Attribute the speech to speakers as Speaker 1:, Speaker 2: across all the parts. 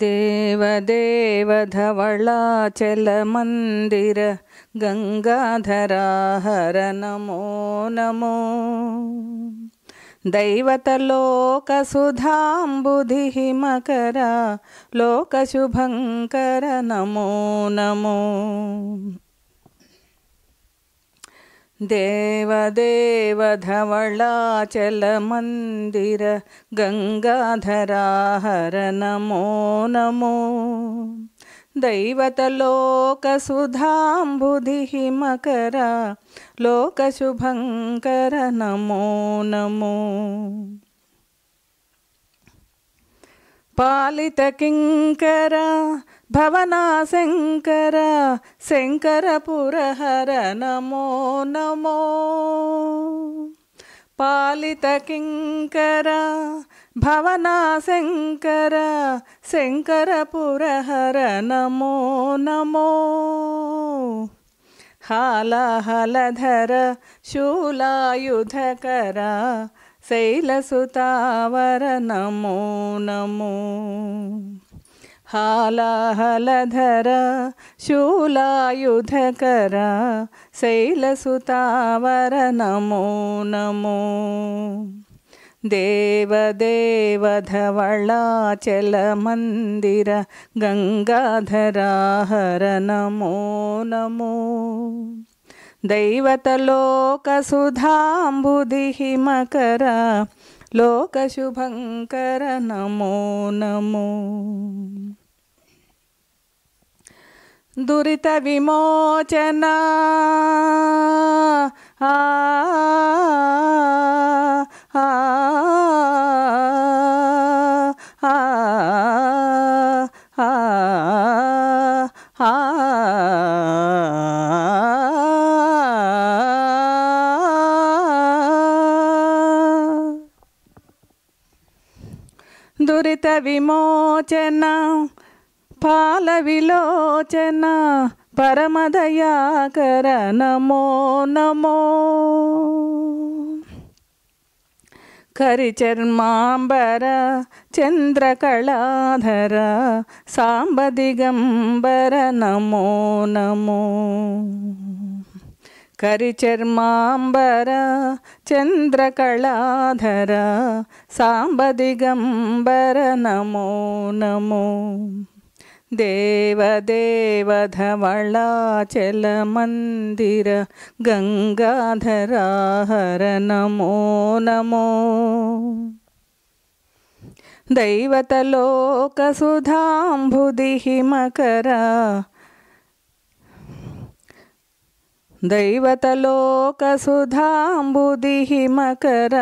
Speaker 1: देवदेवधवळाचलमन्दिर गङ्गाधरा हर नमो नमो दैवतलोकसुधाम्बुधिः मकरा लोकशुभङ्कर नमो नमो गंगाधरा हर नमो नमो दैवतलोकसुधाम्बुधिः मकर लोकशुभङ्कर नमो नमो किंकरा शंकरपुर हर नमो नमो पालित किंकर भवना शंकर शंकरपुर हर नमो नमो हलधर शूलायुधकर शैलसुतावर नमो नमो हालाहलधर शूलायुधकर शैलसुतावर नमो नमो गंगाधरा गङ्गाधराहर नमो नमो दैवतलोकसुधाम्बुदिहिमकर लोकशुभङ्कर नमो नमो दुरीत विमोचना आ, विमोचना పాలవిలోచన పరమదయాకర നമോ നമോ കരിചർമാംബര ചന്ദ്രകളാധര സാമ്പതികംബര നമോ നമോ കരിചർമാംബര ചന്ദ്രകളാധര സാമ്പതികംബര നമോ നമോ मंदिर गंगाधरा हर नमो नमो दैवतलोकसुधाम्बुदिः मकरा मकर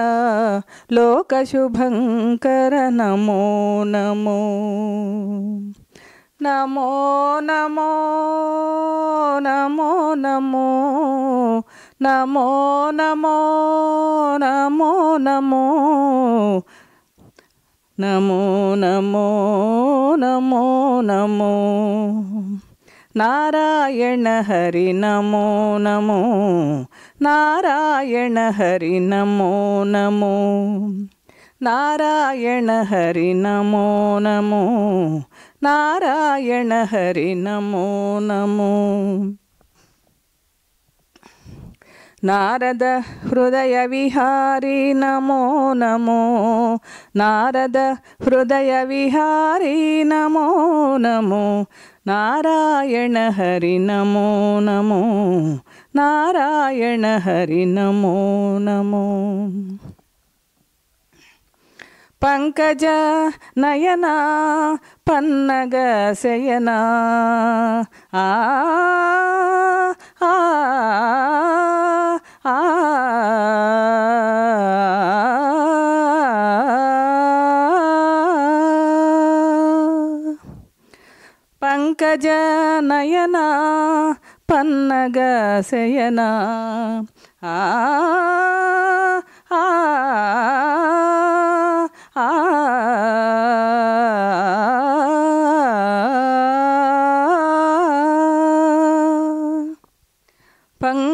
Speaker 1: लोक शुभंकर नमो नमो നമോ നമോ നമോ നമോ നമോ നമോ നമോ നമോ നമോ നമോ നമോ നമോ നാരായണ ഹരി നമോ നമോ നാരായണ ഹരി നമോ നമോ നാരായണ ഹരി നമോ നമോ നാരായണ ഹരി നമോ നമോ ನಾರದ ಹೃದಯ ವಿಹಾರಿ ನಮೋ ನಮೋ ನಾರದ ಹೃದಯ ವಿಹಾರಿ ನಮೋ ನಮೋ ನಾರಾಯಣ ಹರಿ ನಮೋ ನಮೋ ನಾರಾಯಣ ಹರಿ ನಮೋ ನಮೋ பங்கஜ நயனா பன்னக செயனா ஆ ஆ ஆ பங்கஜ நயனா பன்னக செயனா ஆ ஆ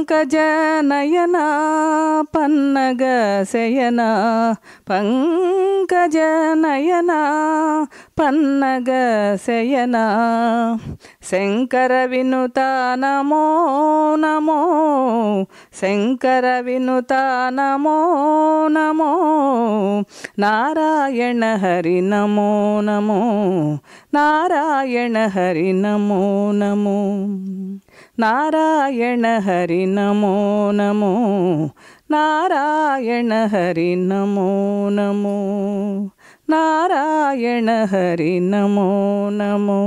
Speaker 1: పన్నగ பங்கஜநயனா பன்னகசயனா పన్నగ பன்னகசயனா శంకర వినుత నమో నమో శంకర వినుత నమో నమో నారాయణ హరి నమో నమో నారాయణ హరి నమో నమో ನಾರಾಯಣ ಹರಿ ನಮೋ ನಮೋ ನಾರಾಯಣ ಹರಿ ನಮೋ ನಮೋ ನಾರಾಯಣ ಹರಿ ನಮೋ ನಮೋ